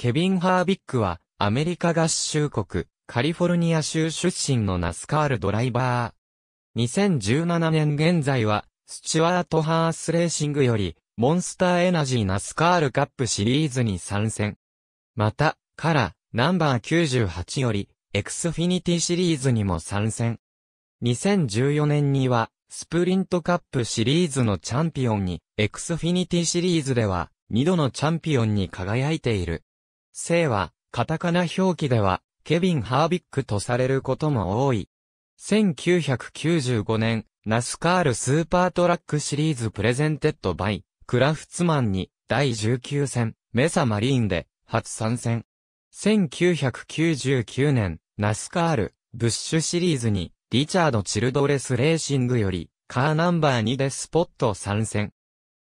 ケビン・ハービックは、アメリカ合衆国、カリフォルニア州出身のナスカールドライバー。2017年現在は、スチュワート・ハースレーシングより、モンスターエナジーナスカールカップシリーズに参戦。また、カラ、ナンバー98より、エクスフィニティシリーズにも参戦。2014年には、スプリントカップシリーズのチャンピオンに、エクスフィニティシリーズでは、2度のチャンピオンに輝いている。姓は、カタカナ表記では、ケビン・ハービックとされることも多い。1995年、ナスカールスーパートラックシリーズプレゼンテッドバイ、クラフツマンに、第19戦、メサマリーンで、初参戦。1999年、ナスカール、ブッシュシリーズに、リチャード・チルドレス・レーシングより、カーナンバー2でスポット参戦。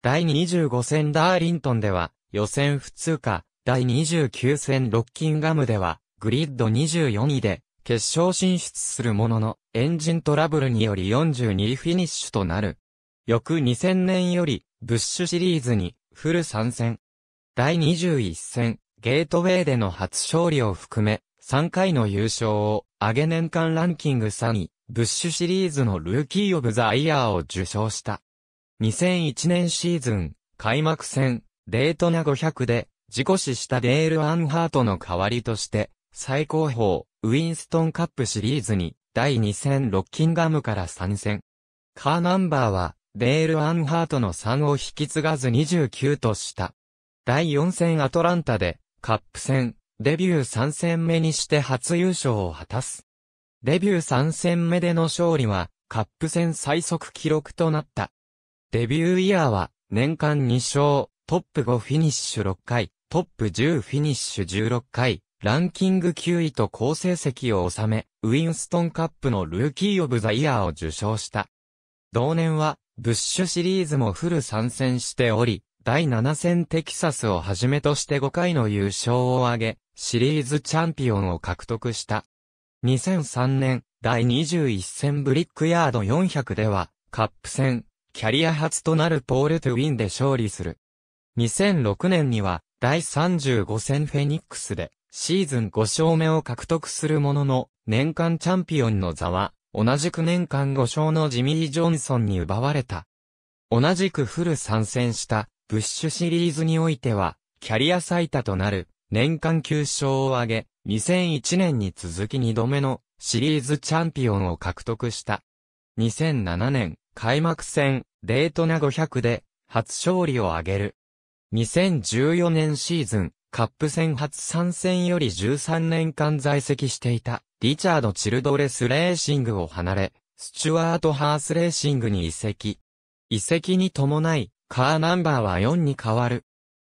第25戦ダーリントンでは、予選普通か、第29戦ロッキンガムでは、グリッド24位で、決勝進出するものの、エンジントラブルにより42位フィニッシュとなる。翌2000年より、ブッシュシリーズに、フル参戦。第21戦、ゲートウェイでの初勝利を含め、3回の優勝を、上げ年間ランキング3位、ブッシュシリーズのルーキーオブザイヤーを受賞した。2001年シーズン、開幕戦、デートナ500で、事故死したデール・アンハートの代わりとして、最高峰、ウィンストンカップシリーズに、第2戦ロッキンガムから参戦。カーナンバーは、デール・アンハートの3を引き継がず29とした。第4戦アトランタで、カップ戦、デビュー3戦目にして初優勝を果たす。デビュー3戦目での勝利は、カップ戦最速記録となった。デビューイヤーは、年間2勝、トップ5フィニッシュ6回、トップ10フィニッシュ16回、ランキング9位と好成績を収め、ウィンストンカップのルーキー・オブ・ザ・イヤーを受賞した。同年は、ブッシュシリーズもフル参戦しており、第7戦テキサスをはじめとして5回の優勝を挙げ、シリーズチャンピオンを獲得した。2003年、第21戦ブリックヤード400では、カップ戦、キャリア初となるポールトゥウィンで勝利する。2006年には、第35戦フェニックスで、シーズン5勝目を獲得するものの、年間チャンピオンの座は、同じく年間5勝のジミー・ジョンソンに奪われた。同じくフル参戦した、ブッシュシリーズにおいては、キャリア最多となる、年間9勝を挙げ、2001年に続き2度目のシリーズチャンピオンを獲得した。2007年開幕戦デートナ500で初勝利を挙げる。2014年シーズン、カップ戦初参戦より13年間在籍していた、リチャード・チルドレス・レーシングを離れ、スチュワート・ハース・レーシングに移籍。移籍に伴い、カーナンバーは4に変わる。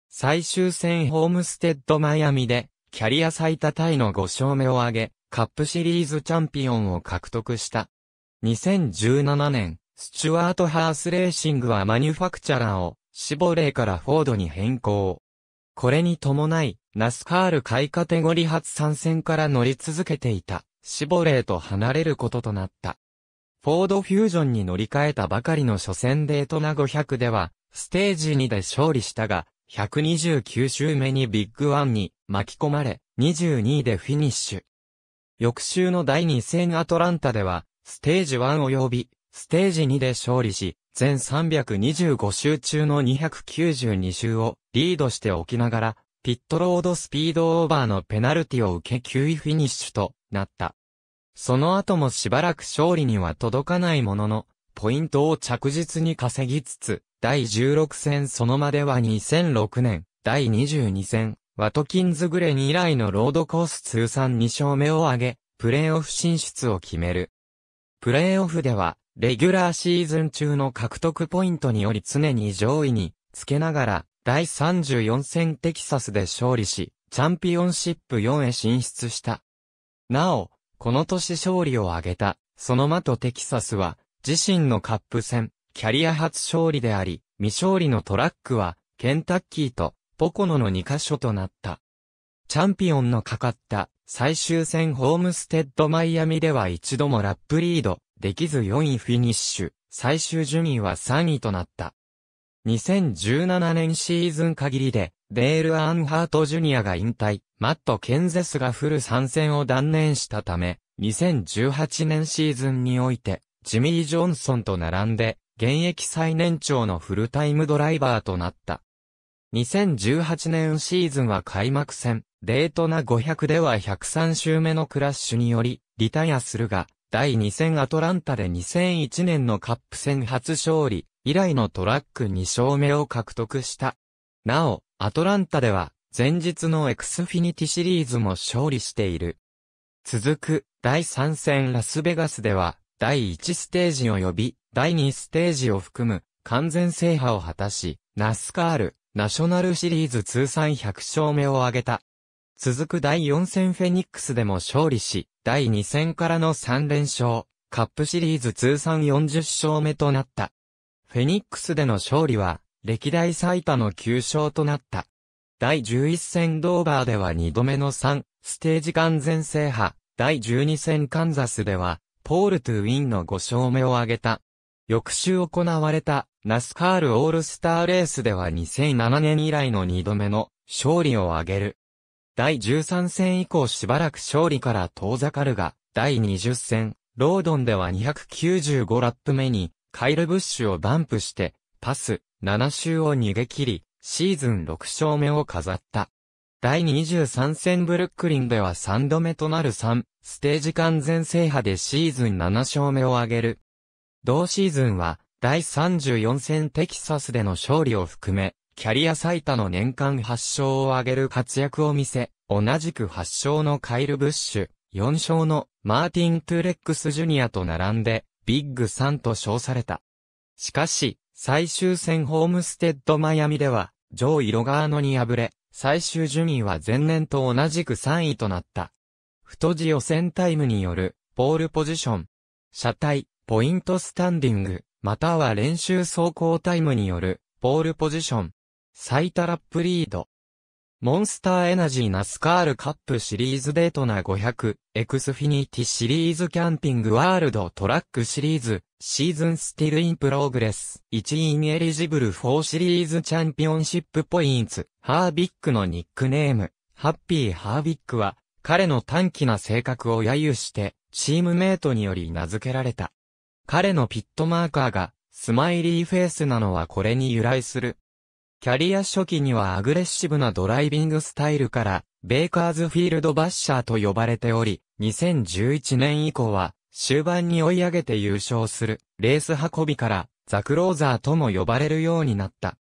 最終戦ホームステッド・マイアミで、キャリア最多タイの5勝目を挙げ、カップシリーズチャンピオンを獲得した。2017年、スチュワート・ハース・レーシングはマニュファクチャラーを死亡例からフォードに変更。これに伴い、ナスカール下位カテゴリ初参戦から乗り続けていた、シボレーと離れることとなった。フォードフュージョンに乗り換えたばかりの初戦デートナ500では、ステージ2で勝利したが、129周目にビッグワンに巻き込まれ、22位でフィニッシュ。翌週の第2戦アトランタでは、ステージ1及び、ステージ2で勝利し、全325周中の292周をリードしておきながら、ピットロードスピードオーバーのペナルティを受け9位フィニッシュとなった。その後もしばらく勝利には届かないものの、ポイントを着実に稼ぎつつ、第16戦そのまでは2006年、第22戦、ワトキンズグレン以来のロードコース通算2勝目を挙げ、プレーオフ進出を決める。プレーオフでは、レギュラーシーズン中の獲得ポイントにより常に上位につけながら、第34戦テキサスで勝利し、チャンピオンシップ4へ進出した。なお、この年勝利を挙げた、そのまとテキサスは、自身のカップ戦、キャリア初勝利であり、未勝利のトラックは、ケンタッキーと、ポコノの2カ所となった。チャンピオンのかかった最終戦ホームステッドマイアミでは一度もラップリードできず4位フィニッシュ、最終順位は3位となった。2017年シーズン限りで、デール・アンハート・ジュニアが引退、マット・ケンゼスがフル参戦を断念したため、2018年シーズンにおいて、ジミー・ジョンソンと並んで、現役最年長のフルタイムドライバーとなった。2018年シーズンは開幕戦、デートナ500では103周目のクラッシュにより、リタイアするが、第2戦アトランタで2001年のカップ戦初勝利、以来のトラック2勝目を獲得した。なお、アトランタでは、前日のエクスフィニティシリーズも勝利している。続く、第3戦ラスベガスでは、第1ステージ及び、第2ステージを含む、完全制覇を果たし、ナスカール、ナショナルシリーズ通算100勝目を挙げた。続く第4戦フェニックスでも勝利し、第2戦からの3連勝、カップシリーズ通算40勝目となった。フェニックスでの勝利は、歴代最多の9勝となった。第11戦ドーバーでは2度目の3、ステージ完全制覇。第12戦カンザスでは、ポール・トゥ・ウィンの5勝目を挙げた。翌週行われた、ナスカール・オールスターレースでは2007年以来の2度目の勝利を挙げる。第13戦以降しばらく勝利から遠ざかるが、第20戦、ロードンでは295ラップ目に、カイル・ブッシュをバンプして、パス、7周を逃げ切り、シーズン6勝目を飾った。第23戦ブルックリンでは3度目となる3、ステージ完全制覇でシーズン7勝目を挙げる。同シーズンは、第34戦テキサスでの勝利を含め、キャリア最多の年間8勝を挙げる活躍を見せ、同じく8勝のカイル・ブッシュ、4勝のマーティン・トゥレックス・ジュニアと並んで、ビッグ3と称された。しかし、最終戦ホームステッド・マイアミでは、上位ロガーノに敗れ、最終順位は前年と同じく3位となった。太字予選タイムによる、ポールポジション、車体、ポイントスタンディング、または練習走行タイムによる、ポールポジション、サイタラップリード。モンスターエナジーナスカールカップシリーズデートナ500、エクスフィニティシリーズキャンピングワールドトラックシリーズ、シーズンスティルインプログレス、1インエリジブル4シリーズチャンピオンシップポインツ、ハービックのニックネーム、ハッピーハービックは、彼の短気な性格を揶揄して、チームメイトにより名付けられた。彼のピットマーカーが、スマイリーフェイスなのはこれに由来する。キャリア初期にはアグレッシブなドライビングスタイルから、ベイカーズフィールドバッシャーと呼ばれており、2011年以降は、終盤に追い上げて優勝する、レース運びから、ザクローザーとも呼ばれるようになった。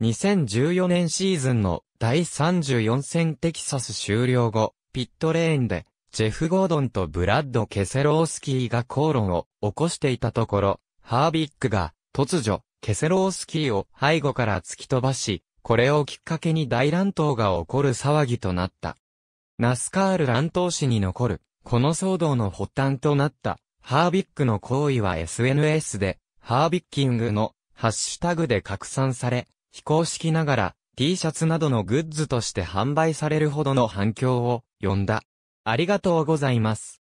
2014年シーズンの第34戦テキサス終了後、ピットレーンで、ジェフ・ゴードンとブラッド・ケセロースキーが口論を起こしていたところ、ハービックが突如、ケセロースキーを背後から突き飛ばし、これをきっかけに大乱闘が起こる騒ぎとなった。ナスカール乱闘史に残る、この騒動の発端となった、ハービックの行為は SNS で、ハービッキングのハッシュタグで拡散され、非公式ながら T シャツなどのグッズとして販売されるほどの反響を呼んだ。ありがとうございます。